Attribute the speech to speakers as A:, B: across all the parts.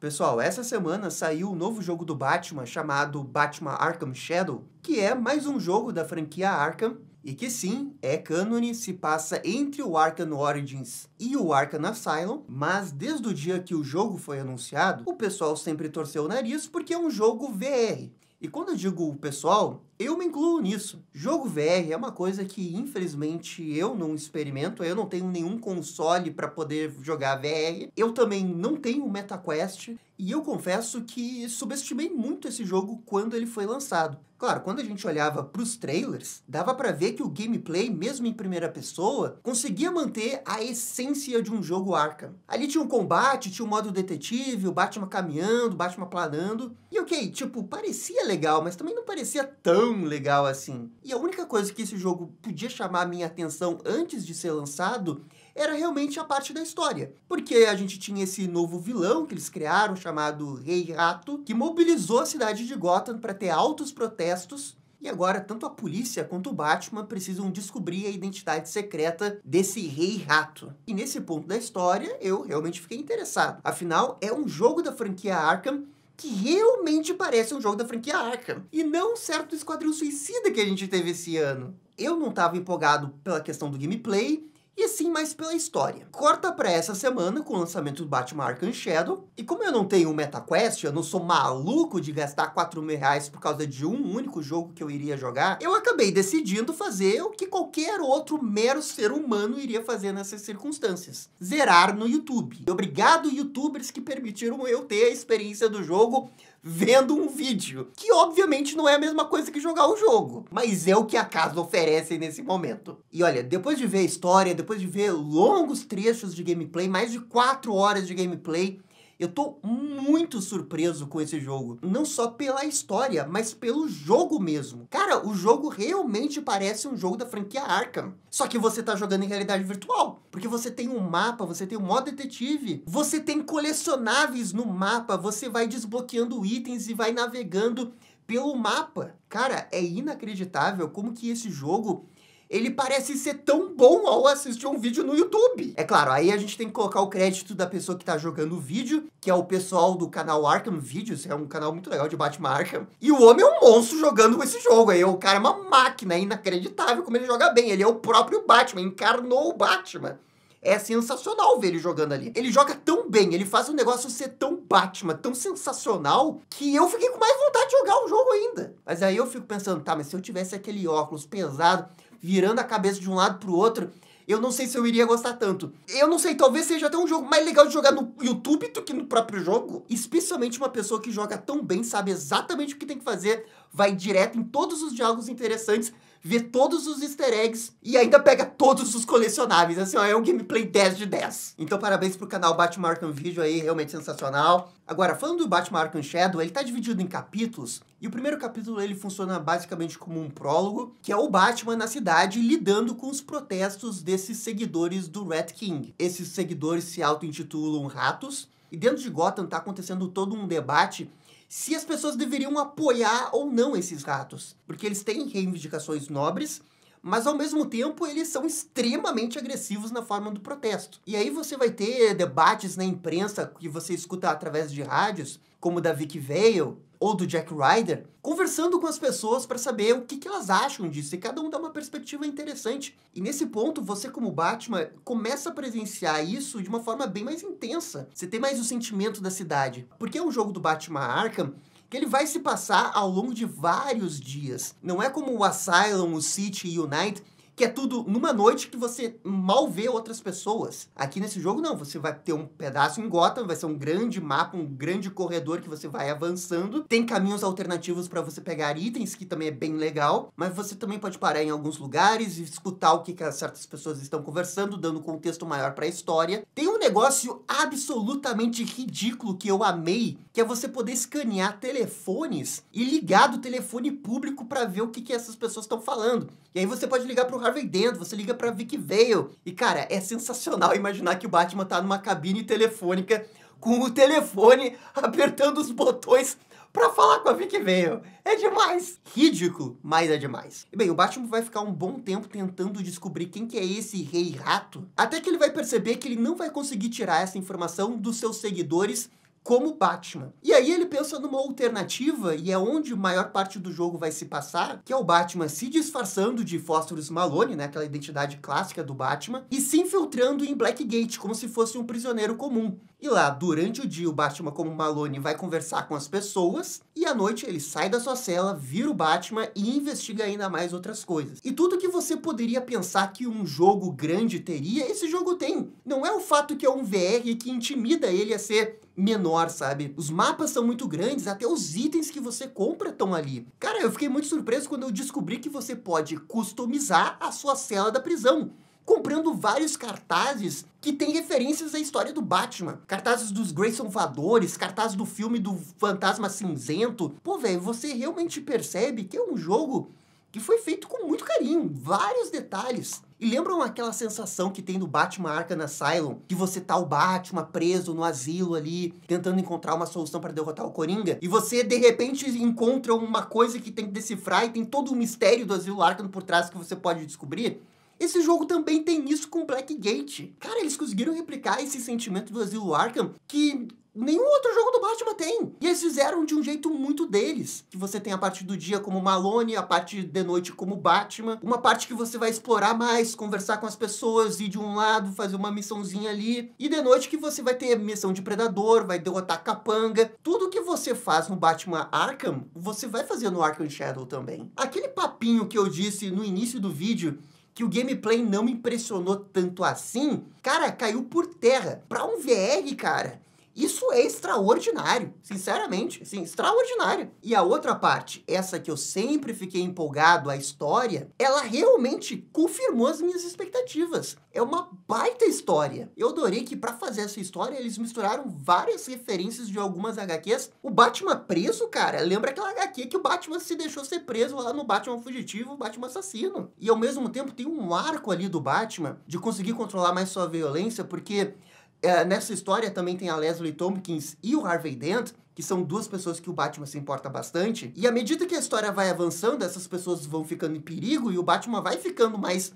A: Pessoal, essa semana saiu o um novo jogo do Batman chamado Batman Arkham Shadow, que é mais um jogo da franquia Arkham e que sim, é cânone, se passa entre o Arkham Origins e o Arkham Asylum, mas desde o dia que o jogo foi anunciado, o pessoal sempre torceu o nariz porque é um jogo VR. E quando eu digo o pessoal, eu me incluo nisso. Jogo VR é uma coisa que, infelizmente, eu não experimento. Eu não tenho nenhum console para poder jogar VR. Eu também não tenho MetaQuest. E eu confesso que subestimei muito esse jogo quando ele foi lançado. Claro, quando a gente olhava para os trailers, dava para ver que o gameplay, mesmo em primeira pessoa, conseguia manter a essência de um jogo Arkham. Ali tinha um combate, tinha um modo detetive, o Batman caminhando, o Batman planando. E ok, tipo, parecia legal, mas também não parecia tão tão legal assim. E a única coisa que esse jogo podia chamar minha atenção antes de ser lançado era realmente a parte da história. Porque a gente tinha esse novo vilão que eles criaram, chamado Rei Rato, que mobilizou a cidade de Gotham para ter altos protestos. E agora, tanto a polícia quanto o Batman precisam descobrir a identidade secreta desse Rei Rato. E nesse ponto da história, eu realmente fiquei interessado. Afinal, é um jogo da franquia Arkham que realmente parece um jogo da franquia Arkham. E não certo Esquadrão Suicida que a gente teve esse ano. Eu não estava empolgado pela questão do gameplay, e sim mais pela história. Corta pra essa semana com o lançamento do Batman Arkham Shadow, e como eu não tenho MetaQuest, eu não sou maluco de gastar 4 mil reais por causa de um único jogo que eu iria jogar, eu acabei decidindo fazer o que qualquer outro mero ser humano iria fazer nessas circunstâncias, zerar no YouTube. Obrigado youtubers que permitiram eu ter a experiência do jogo vendo um vídeo, que obviamente não é a mesma coisa que jogar o jogo, mas é o que a casa oferece nesse momento. E olha, depois de ver a história, depois de ver longos trechos de gameplay, mais de 4 horas de gameplay, eu tô muito surpreso com esse jogo. Não só pela história, mas pelo jogo mesmo. Cara, o jogo realmente parece um jogo da franquia Arkham. Só que você tá jogando em realidade virtual. Porque você tem um mapa, você tem um modo detetive, você tem colecionáveis no mapa, você vai desbloqueando itens e vai navegando pelo mapa. Cara, é inacreditável como que esse jogo ele parece ser tão bom ao assistir um vídeo no YouTube. É claro, aí a gente tem que colocar o crédito da pessoa que tá jogando o vídeo, que é o pessoal do canal Arkham Videos, é um canal muito legal de Batman Arkham. E o homem é um monstro jogando esse jogo, aí o cara é uma máquina, é inacreditável como ele joga bem, ele é o próprio Batman, encarnou o Batman. É sensacional ver ele jogando ali. Ele joga tão bem, ele faz o negócio ser tão Batman, tão sensacional, que eu fiquei com mais vontade de jogar o jogo ainda. Mas aí eu fico pensando, tá, mas se eu tivesse aquele óculos pesado, virando a cabeça de um lado pro outro, eu não sei se eu iria gostar tanto. Eu não sei, talvez seja até um jogo mais legal de jogar no YouTube do que no próprio jogo. Especialmente uma pessoa que joga tão bem, sabe exatamente o que tem que fazer, vai direto em todos os diálogos interessantes vê todos os easter eggs e ainda pega todos os colecionáveis. Assim, ó, é um gameplay 10 de 10. Então, parabéns pro canal Batman Arkham Video aí, realmente sensacional. Agora, falando do Batman Arkham Shadow, ele tá dividido em capítulos, e o primeiro capítulo ele funciona basicamente como um prólogo, que é o Batman na cidade lidando com os protestos desses seguidores do Rat King. Esses seguidores se auto-intitulam ratos, e dentro de Gotham tá acontecendo todo um debate se as pessoas deveriam apoiar ou não esses ratos, porque eles têm reivindicações nobres, mas ao mesmo tempo eles são extremamente agressivos na forma do protesto. E aí você vai ter debates na imprensa que você escuta através de rádios, como da Vicky Vale, ou do Jack Ryder, conversando com as pessoas para saber o que, que elas acham disso, e cada um dá uma perspectiva interessante. E nesse ponto, você como Batman começa a presenciar isso de uma forma bem mais intensa. Você tem mais o sentimento da cidade. Porque é um jogo do Batman Arkham, que ele vai se passar ao longo de vários dias. Não é como o Asylum, o City e o Night, que é tudo numa noite que você mal vê outras pessoas. Aqui nesse jogo, não. Você vai ter um pedaço em Gotham, vai ser um grande mapa, um grande corredor que você vai avançando. Tem caminhos alternativos para você pegar itens, que também é bem legal. Mas você também pode parar em alguns lugares e escutar o que, que certas pessoas estão conversando, dando contexto maior para a história. Tem um negócio absolutamente ridículo que eu amei, que é você poder escanear telefones e ligar do telefone público para ver o que, que essas pessoas estão falando. E aí você pode ligar pro Harvey tá Dent, você liga pra Vic Vale. E, cara, é sensacional imaginar que o Batman tá numa cabine telefônica com o telefone apertando os botões para falar com a Vic Vale. É demais! Ridículo, mas é demais. E bem, o Batman vai ficar um bom tempo tentando descobrir quem que é esse rei rato, até que ele vai perceber que ele não vai conseguir tirar essa informação dos seus seguidores como Batman. E aí ele pensa numa alternativa, e é onde a maior parte do jogo vai se passar, que é o Batman se disfarçando de Fósforos Malone, né, aquela identidade clássica do Batman, e se infiltrando em Blackgate, como se fosse um prisioneiro comum. E lá, durante o dia, o Batman, como Malone, vai conversar com as pessoas. E à noite, ele sai da sua cela, vira o Batman e investiga ainda mais outras coisas. E tudo que você poderia pensar que um jogo grande teria, esse jogo tem. Não é o fato que é um VR que intimida ele a ser menor, sabe? Os mapas são muito grandes, até os itens que você compra estão ali. Cara, eu fiquei muito surpreso quando eu descobri que você pode customizar a sua cela da prisão comprando vários cartazes que tem referências à história do Batman. Cartazes dos Grayson Vadores, cartazes do filme do Fantasma Cinzento. Pô, velho, você realmente percebe que é um jogo que foi feito com muito carinho, vários detalhes. E lembram aquela sensação que tem do Batman Arkham Asylum? Que você tá o Batman preso no asilo ali, tentando encontrar uma solução para derrotar o Coringa? E você, de repente, encontra uma coisa que tem que decifrar e tem todo o mistério do asilo Arkham por trás que você pode descobrir? Esse jogo também tem isso com Blackgate. Cara, eles conseguiram replicar esse sentimento do Asilo Arkham que nenhum outro jogo do Batman tem. E eles fizeram de um jeito muito deles. Que você tem a parte do dia como Malone, a parte de noite como Batman, uma parte que você vai explorar mais, conversar com as pessoas, ir de um lado, fazer uma missãozinha ali, e de noite que você vai ter missão de predador, vai derrotar capanga. Tudo que você faz no Batman Arkham, você vai fazer no Arkham Shadow também. Aquele papinho que eu disse no início do vídeo que o gameplay não me impressionou tanto assim, cara, caiu por terra. Pra um VR, cara, isso é extraordinário, sinceramente, sim, extraordinário. E a outra parte, essa que eu sempre fiquei empolgado, a história, ela realmente confirmou as minhas expectativas. É uma baita história. Eu adorei que para fazer essa história eles misturaram várias referências de algumas HQs. O Batman preso, cara, lembra aquela HQ que o Batman se deixou ser preso lá no Batman fugitivo, Batman assassino. E ao mesmo tempo tem um arco ali do Batman de conseguir controlar mais sua violência, porque é, nessa história também tem a Leslie Tompkins e o Harvey Dent, que são duas pessoas que o Batman se importa bastante. E à medida que a história vai avançando, essas pessoas vão ficando em perigo e o Batman vai ficando mais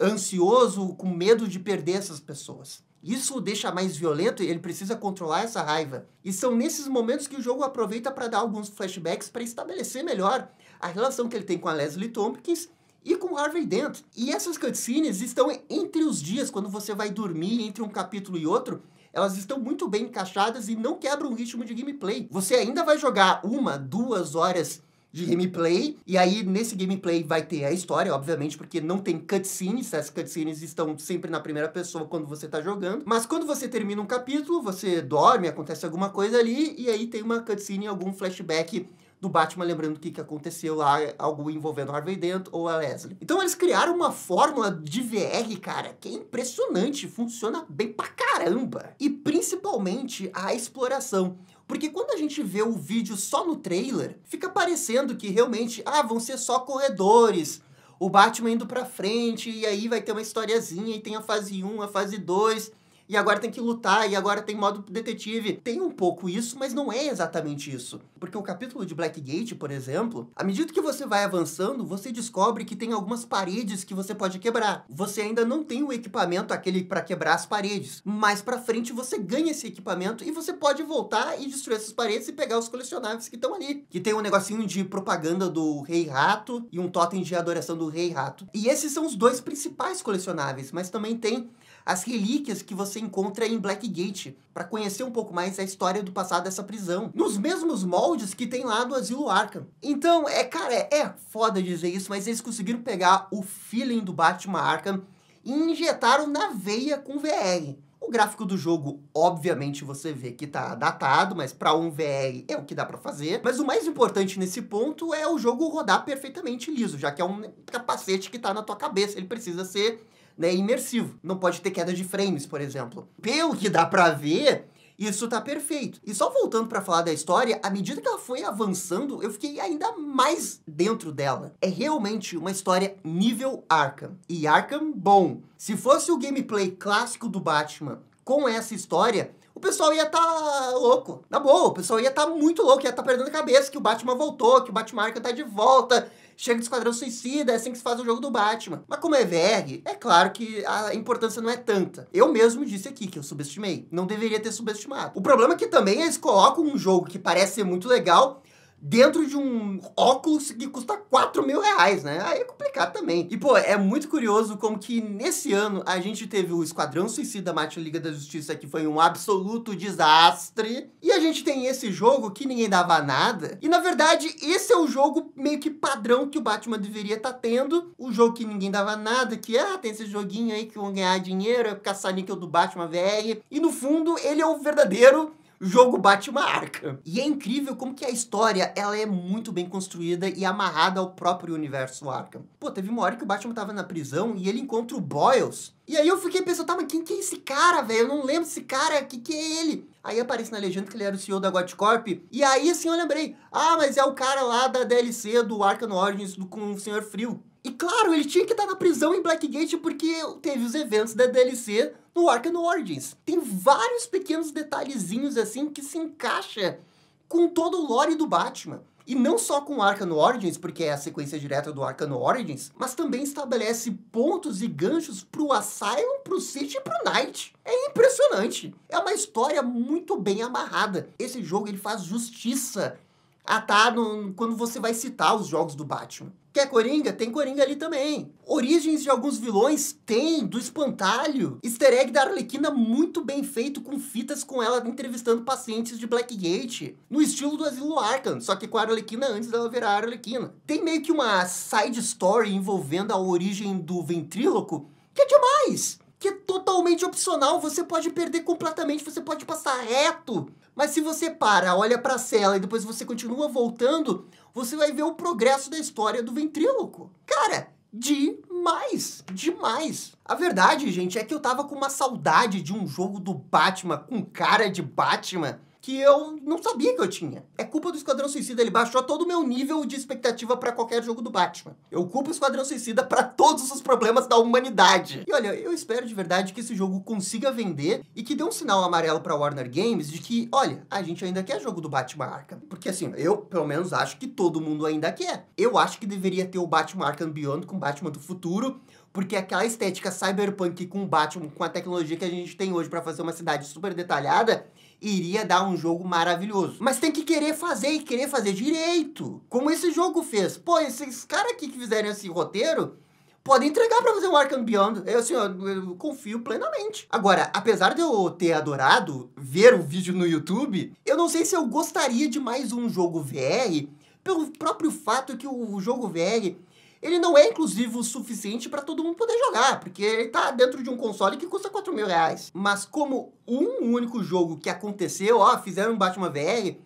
A: ansioso, com medo de perder essas pessoas. Isso o deixa mais violento e ele precisa controlar essa raiva. E são nesses momentos que o jogo aproveita para dar alguns flashbacks para estabelecer melhor a relação que ele tem com a Leslie Tompkins e com Harvey Dent. E essas cutscenes estão entre os dias, quando você vai dormir entre um capítulo e outro, elas estão muito bem encaixadas e não quebram o ritmo de gameplay. Você ainda vai jogar uma, duas horas de gameplay, e aí nesse gameplay vai ter a história, obviamente, porque não tem cutscenes, as cutscenes estão sempre na primeira pessoa quando você está jogando, mas quando você termina um capítulo, você dorme, acontece alguma coisa ali, e aí tem uma cutscene, algum flashback do Batman lembrando o que, que aconteceu lá, algo envolvendo Harvey Dent ou a Leslie. Então eles criaram uma fórmula de VR, cara, que é impressionante, funciona bem pra caramba. E principalmente a exploração. Porque quando a gente vê o vídeo só no trailer, fica parecendo que realmente, ah, vão ser só corredores, o Batman indo pra frente, e aí vai ter uma historiazinha, e tem a fase 1, a fase 2 e agora tem que lutar, e agora tem modo detetive. Tem um pouco isso, mas não é exatamente isso. Porque o capítulo de Blackgate, por exemplo, à medida que você vai avançando, você descobre que tem algumas paredes que você pode quebrar. Você ainda não tem o equipamento aquele para quebrar as paredes. Mais para frente você ganha esse equipamento e você pode voltar e destruir essas paredes e pegar os colecionáveis que estão ali. Que tem um negocinho de propaganda do Rei Rato e um totem de adoração do Rei Rato. E esses são os dois principais colecionáveis, mas também tem as relíquias que você encontra em Blackgate, para conhecer um pouco mais a história do passado dessa prisão, nos mesmos moldes que tem lá do Asilo Arkham. Então, é, cara, é, é foda dizer isso, mas eles conseguiram pegar o feeling do Batman Arkham e injetaram na veia com VR. O gráfico do jogo, obviamente, você vê que tá datado, mas para um VR é o que dá para fazer. Mas o mais importante nesse ponto é o jogo rodar perfeitamente liso, já que é um capacete que tá na tua cabeça, ele precisa ser né, imersivo. Não pode ter queda de frames, por exemplo. Pelo que dá pra ver, isso tá perfeito. E só voltando para falar da história, à medida que ela foi avançando, eu fiquei ainda mais dentro dela. É realmente uma história nível Arkham. E Arkham bom. Se fosse o gameplay clássico do Batman com essa história, o pessoal ia tá louco. Na boa, o pessoal ia tá muito louco, ia tá perdendo a cabeça que o Batman voltou, que o Batman Arkham tá de volta, chega de Esquadrão Suicida, é assim que se faz o jogo do Batman. Mas como é VR, é claro que a importância não é tanta. Eu mesmo disse aqui que eu subestimei. Não deveria ter subestimado. O problema é que também eles colocam um jogo que parece ser muito legal dentro de um óculos que custa 4 mil reais, né? Aí é complicado também. E, pô, é muito curioso como que nesse ano a gente teve o Esquadrão Suicida Mate Liga da Justiça, que foi um absoluto desastre. E a gente tem esse jogo que ninguém dava nada. E, na verdade, esse é o jogo meio que padrão que o Batman deveria estar tá tendo. O jogo que ninguém dava nada, que, ah, tem esse joguinho aí que vão ganhar dinheiro, é caçar níquel do Batman, velho. E, no fundo, ele é o verdadeiro jogo Batman Arkham. E é incrível como que a história, ela é muito bem construída e amarrada ao próprio universo Arkham. Pô, teve uma hora que o Batman tava na prisão e ele encontra o Boyles. E aí eu fiquei pensando, tá, mas quem que é esse cara, velho? Eu não lembro esse cara, que que é ele? Aí aparece na legenda que ele era o CEO da Gotcorp. E aí, assim, eu lembrei. Ah, mas é o cara lá da DLC do Arkham Origins do, com o Senhor Frio. E claro, ele tinha que estar na prisão em Blackgate porque teve os eventos da DLC no Arkham Origins. Tem vários pequenos detalhezinhos assim que se encaixa com todo o lore do Batman. E não só com Arkham Origins, porque é a sequência direta do Arkham Origins, mas também estabelece pontos e ganchos pro Asylum, pro City e pro Night. É impressionante. É uma história muito bem amarrada. Esse jogo ele faz justiça ah, tá, no, quando você vai citar os jogos do Batman. Quer é Coringa? Tem Coringa ali também. Origens de alguns vilões? Tem, do Espantalho. Easter egg da Arlequina muito bem feito, com fitas com ela entrevistando pacientes de Blackgate, no estilo do Asilo Arkham, só que com a Arlequina antes dela virar a Arlequina. Tem meio que uma side story envolvendo a origem do Ventríloco, que é demais! Que é totalmente opcional, você pode perder completamente, você pode passar reto. Mas se você para, olha para a cela e depois você continua voltando, você vai ver o progresso da história do ventríloco. Cara, demais, demais. A verdade, gente, é que eu tava com uma saudade de um jogo do Batman com cara de Batman que eu não sabia que eu tinha. É culpa do Esquadrão Suicida, ele baixou todo o meu nível de expectativa para qualquer jogo do Batman. Eu culpo o Esquadrão Suicida para todos os problemas da humanidade. E olha, eu espero de verdade que esse jogo consiga vender e que dê um sinal amarelo para Warner Games de que, olha, a gente ainda quer jogo do Batman Arkham. Porque assim, eu pelo menos acho que todo mundo ainda quer. Eu acho que deveria ter o Batman Arkham Beyond com Batman do futuro, porque é aquela estética cyberpunk com Batman, com a tecnologia que a gente tem hoje para fazer uma cidade super detalhada, iria dar um jogo maravilhoso. Mas tem que querer fazer e querer fazer direito. Como esse jogo fez. Pô, esses caras aqui que fizeram esse roteiro, podem entregar para fazer um Arkham Beyond. Eu, assim, eu, eu, confio plenamente. Agora, apesar de eu ter adorado ver o vídeo no YouTube, eu não sei se eu gostaria de mais um jogo VR, pelo próprio fato que o jogo VR ele não é inclusivo o suficiente para todo mundo poder jogar, porque ele tá dentro de um console que custa 4 mil reais. Mas como um único jogo que aconteceu, ó, fizeram um Batman VR,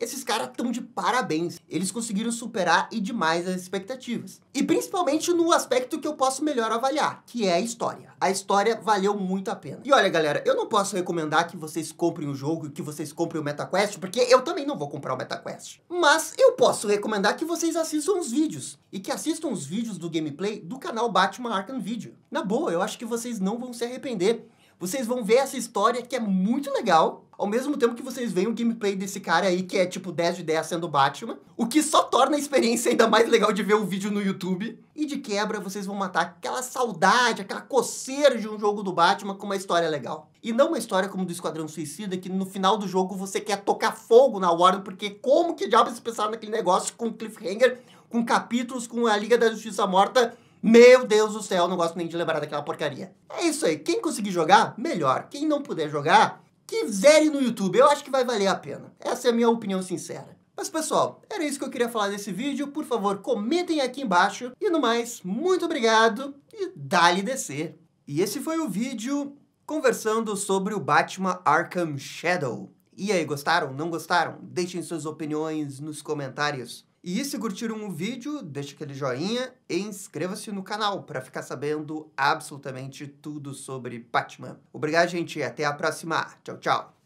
A: esses caras estão de parabéns. Eles conseguiram superar e demais as expectativas. E principalmente no aspecto que eu posso melhor avaliar, que é a história. A história valeu muito a pena. E olha, galera, eu não posso recomendar que vocês comprem o jogo e que vocês comprem o MetaQuest, porque eu também não vou comprar o MetaQuest. Mas eu posso recomendar que vocês assistam os vídeos e que assistam os vídeos do gameplay do canal Batman Arkham Video. Na boa, eu acho que vocês não vão se arrepender. Vocês vão ver essa história que é muito legal ao mesmo tempo que vocês veem o gameplay desse cara aí, que é tipo 10 de 10 sendo Batman, o que só torna a experiência ainda mais legal de ver o vídeo no YouTube. E de quebra, vocês vão matar aquela saudade, aquela coceira de um jogo do Batman com uma história legal. E não uma história como do Esquadrão Suicida, que no final do jogo você quer tocar fogo na Warner, porque como que diabos eles pensaram naquele negócio com cliffhanger, com capítulos, com a Liga da Justiça Morta, meu Deus do céu, não gosto nem de lembrar daquela porcaria. É isso aí, quem conseguir jogar, melhor. Quem não puder jogar, quiserem no YouTube. Eu acho que vai valer a pena. Essa é a minha opinião sincera. Mas pessoal, era isso que eu queria falar nesse vídeo. Por favor, comentem aqui embaixo. E no mais, muito obrigado e dá-lhe descer. E esse foi o vídeo conversando sobre o Batman Arkham Shadow. E aí, gostaram? Não gostaram? Deixem suas opiniões nos comentários. E se curtiram o vídeo, deixa aquele joinha e inscreva-se no canal para ficar sabendo absolutamente tudo sobre Batman. Obrigado, gente, e até a próxima. Tchau, tchau.